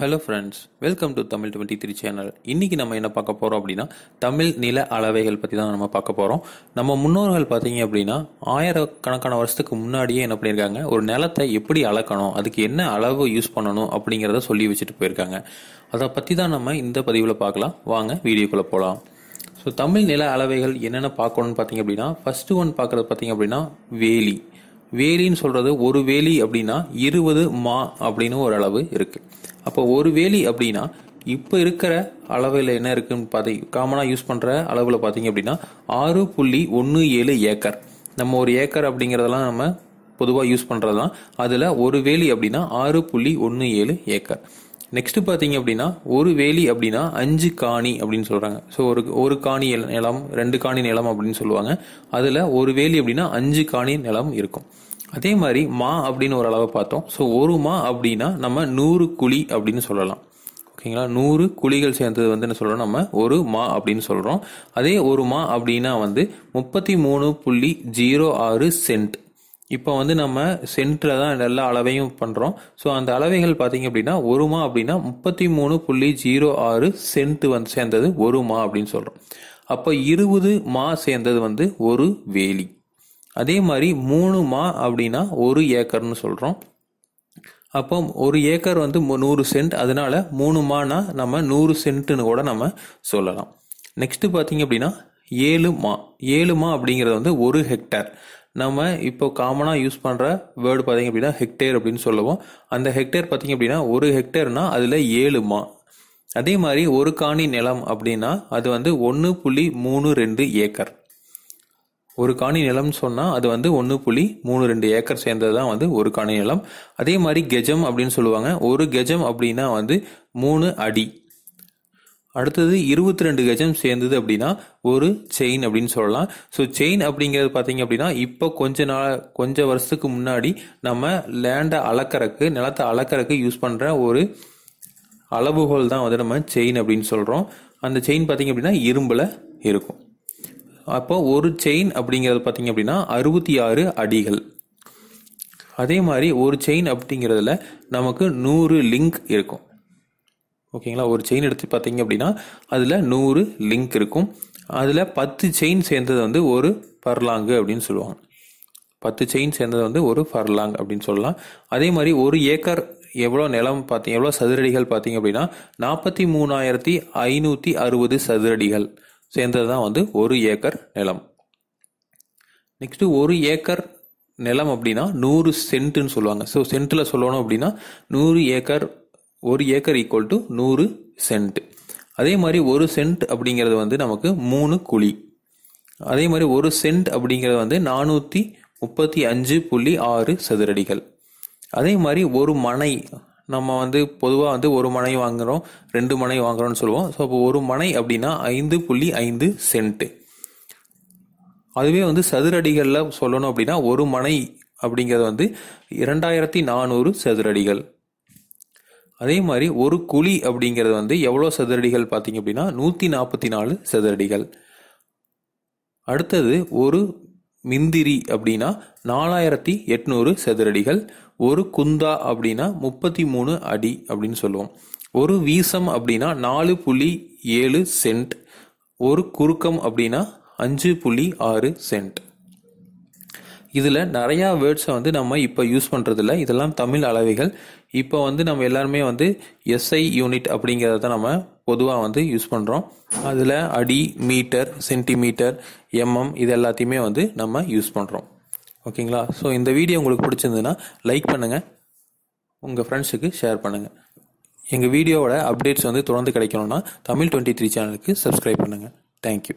hello friends welcome to Tamil twenty three channel இன்றைக்கி நம்ம என்ன பார்க்க போகிறோம் அப்படின்னா தமிழ் நில அளவைகள் பற்றி தான் நம்ம பார்க்க போகிறோம் நம்ம முன்னோர்கள் பார்த்தீங்க அப்படின்னா ஆயிரக்கணக்கான வருஷத்துக்கு முன்னாடியே என்ன பண்ணியிருக்காங்க ஒரு நிலத்தை எப்படி அளக்கணும் அதுக்கு என்ன அளவு யூஸ் பண்ணணும் அப்படிங்கிறத சொல்லி வச்சுட்டு போயிருக்காங்க அதை பற்றி தான் நம்ம இந்த பதிவில் பார்க்கலாம் வாங்க வீடியோக்குள்ளே போகலாம் ஸோ தமிழ் நில அளவைகள் என்னென்ன பார்க்கணும்னு பார்த்தீங்க அப்படின்னா ஃபஸ்ட்டு ஒன் பார்க்குறது பார்த்தீங்க அப்படின்னா வேலி வேலின்னு சொல்கிறது ஒரு வேலி அப்படின்னா இருபது மா அப்படின்னு ஒரு அளவு இருக்குது அப்போ ஒரு வேலி அப்படின்னா இப்போ இருக்கிற அளவில் என்ன இருக்குன்னு பார்த்தி காமனாக யூஸ் பண்ணுற அளவில் பார்த்தீங்க அப்படின்னா ஆறு புள்ளி ஒன்று ஏழு ஏக்கர் நம்ம ஒரு ஏக்கர் அப்படிங்கிறதெல்லாம் நம்ம பொதுவாக யூஸ் பண்ணுறது தான் அதில் ஒரு வேலி அப்படின்னா ஆறு புள்ளி ஒன்று ஏழு ஏக்கர் நெக்ஸ்ட்டு பார்த்தீங்க அப்படின்னா ஒரு வேலி அப்படின்னா அஞ்சு காணி அப்படின்னு சொல்கிறாங்க ஸோ ஒரு ஒரு காணி நிலம் ரெண்டு காணி நிலம் அப்படின்னு சொல்லுவாங்க அதில் ஒரு வேலி அப்படின்னா அஞ்சு காணி நிலம் இருக்கும் அதே மாதிரி மா அப்படின்னு ஒரு அளவை பார்த்தோம் ஸோ ஒரு மா அப்படின்னா நம்ம நூறு குழி அப்படின்னு சொல்லலாம் ஓகேங்களா நூறு குழிகள் சேர்ந்தது வந்து என்ன சொல்கிறோம் நம்ம ஒரு மா அப்படின்னு சொல்கிறோம் அதே ஒரு மா அப்படின்னா வந்து முப்பத்தி மூணு புள்ளி ஜீரோ ஆறு சென்ட் இப்போ வந்து நம்ம சென்டில் தான் எல்லா அளவையும் பண்ணுறோம் ஸோ அந்த அளவைகள் பார்த்தீங்க அப்படின்னா ஒரு மா அப்படின்னா முப்பத்தி மூணு புள்ளி ஜீரோ ஆறு சென்ட் வந்து சேர்ந்தது ஒரு மா அப்படின்னு சொல்கிறோம் அப்போ இருபது மா சேர்ந்தது வந்து ஒரு வேலி அதே மாதிரி மூணு மா அப்படின்னா ஒரு ஏக்கர்னு சொல்கிறோம் அப்போ ஒரு ஏக்கர் வந்து நூறு சென்ட் அதனால மூணு மானா நம்ம நூறு சென்ட்டுன்னு கூட நம்ம சொல்லலாம் நெக்ஸ்ட் பார்த்தீங்க அப்படின்னா ஏழு மா ஏழு மா அப்படிங்கிறது வந்து ஒரு ஹெக்டேர் நம்ம இப்போ காமனாக யூஸ் பண்ணுற வேர்டு பார்த்தீங்க அப்படின்னா ஹெக்டேர் அப்படின்னு சொல்லுவோம் அந்த ஹெக்டேர் பார்த்தீங்க அப்படின்னா ஒரு ஹெக்டேர்னா அதில் ஏழு மா அதே மாதிரி ஒரு காணி நிலம் அப்படின்னா அது வந்து ஒன்று புள்ளி மூணு ரெண்டு ஏக்கர் ஒரு காணி நிலம் சொன்னால் அது வந்து ஒன்று புள்ளி மூணு ரெண்டு ஏக்கர் சேர்ந்தது தான் வந்து ஒரு காணி நிலம் அதே மாதிரி கெஜம் அப்படின்னு சொல்லுவாங்க ஒரு கெஜம் அப்படின்னா வந்து மூணு அடி அடுத்தது இருபத்தி ரெண்டு கஜம் சேர்ந்தது அப்படின்னா ஒரு செயின் அப்படின்னு சொல்லலாம் ஸோ செயின் அப்படிங்கிறது பார்த்தீங்க அப்படின்னா இப்போ கொஞ்ச நாள் கொஞ்சம் வருஷத்துக்கு முன்னாடி நம்ம லேண்டை அளக்கறக்கு நிலத்தை அளக்கறக்கு யூஸ் பண்ணுற ஒரு அளவுகோல் தான் வந்து நம்ம செயின் அப்படின்னு சொல்கிறோம் அந்த செயின் பார்த்தீங்க அப்படின்னா இரும்பில் இருக்கும் அப்போ ஒரு செயின் அப்படிங்கிறது பார்த்தீங்க அப்படின்னா அறுபத்தி ஆறு அடிகள் அதே மாதிரி ஒரு செயின் அப்படிங்கிறதுல நமக்கு நூறு லிங்க் இருக்கும் ஓகேங்களா ஒரு செயின் எடுத்து பார்த்தீங்க அப்படின்னா அதில் நூறு லிங்க் இருக்கும் அதில் பத்து செயின் சேர்ந்தது வந்து ஒரு பர்லாங்கு அப்படின்னு சொல்லுவாங்க பத்து செயின் சேர்ந்தது வந்து ஒரு பர்லாங் அப்படின்னு சொல்லலாம் அதே மாதிரி ஒரு ஏக்கர் எவ்வளோ நிலம் பார்த்தீங்க எவ்வளோ சதுரடிகள் பார்த்தீங்க அப்படின்னா நாற்பத்தி மூணாயிரத்தி ஐநூற்றி அறுபது சதுரடிகள் சேர்ந்தது தான் வந்து ஒரு ஏக்கர் நிலம் நெக்ஸ்ட்டு ஒரு ஏக்கர் நிலம் அப்படின்னா நூறு சென்ட்டுன்னு சொல்லுவாங்க ஸோ சென்ட்டில் சொல்லணும் அப்படின்னா நூறு ஏக்கர் ஒரு ஏக்கர் ஈக்குவல் டு நூறு சென்ட் அதே மாதிரி ஒரு சென்ட் அப்படிங்கிறது வந்து நமக்கு மூணு குழி அதே மாதிரி ஒரு சென்ட் அப்படிங்கிறது வந்து நானூற்றி முப்பத்தி அஞ்சு புள்ளி ஆறு சதுரடிகள் அதே மாதிரி ஒரு மனை நம்ம வந்து பொதுவாக வந்து ஒரு மனை வாங்குகிறோம் ரெண்டு மனை வாங்குகிறோன்னு சொல்லுவோம் ஸோ இப்போ ஒரு மனை அப்படின்னா ஐந்து புள்ளி ஐந்து சென்ட்டு அதுவே வந்து சதுரடிகளில் சொல்லணும் அப்படின்னா ஒரு மனை அப்படிங்கிறது வந்து இரண்டாயிரத்தி நானூறு சதுரடிகள் அதே மாதிரி ஒரு குழி அப்படிங்கிறது வந்து எவ்வளோ சதுரடிகள் பார்த்தீங்க அப்படின்னா நூற்றி நாற்பத்தி நாலு சதுரடிகள் அடுத்தது ஒரு மிந்திரி அப்படின்னா நாலாயிரத்தி எட்நூறு சதுரடிகள் ஒரு குந்தா அப்படின்னா முப்பத்தி மூணு அடி அப்படின்னு சொல்லுவோம் ஒரு வீசம் அப்படின்னா நாலு புள்ளி ஏழு சென்ட் ஒரு குறுக்கம் அப்படின்னா அஞ்சு புள்ளி ஆறு சென்ட் இதில் நிறையா வேர்ட்ஸை வந்து நம்ம இப்போ யூஸ் பண்ணுறதில்ல இதெல்லாம் தமிழ் அளவைகள் இப்போ வந்து நம்ம எல்லாருமே வந்து எஸ்ஐ யூனிட் அப்படிங்கிறத நம்ம பொதுவாக வந்து யூஸ் பண்ணுறோம் அதில் அடி மீட்டர் சென்டிமீட்டர் எம்எம் இது எல்லாத்தையுமே வந்து நம்ம யூஸ் பண்ணுறோம் ஓகேங்களா ஸோ இந்த வீடியோ உங்களுக்கு பிடிச்சிருந்ததுன்னா லைக் பண்ணுங்கள் உங்கள் ஃப்ரெண்ட்ஸுக்கு ஷேர் பண்ணுங்கள் எங்கள் வீடியோவோட அப்டேட்ஸ் வந்து தொடர்ந்து கிடைக்கணும்னா தமிழ் டுவெண்ட்டி த்ரீ சேனலுக்கு சப்ஸ்கிரைப் பண்ணுங்கள் தேங்க்யூ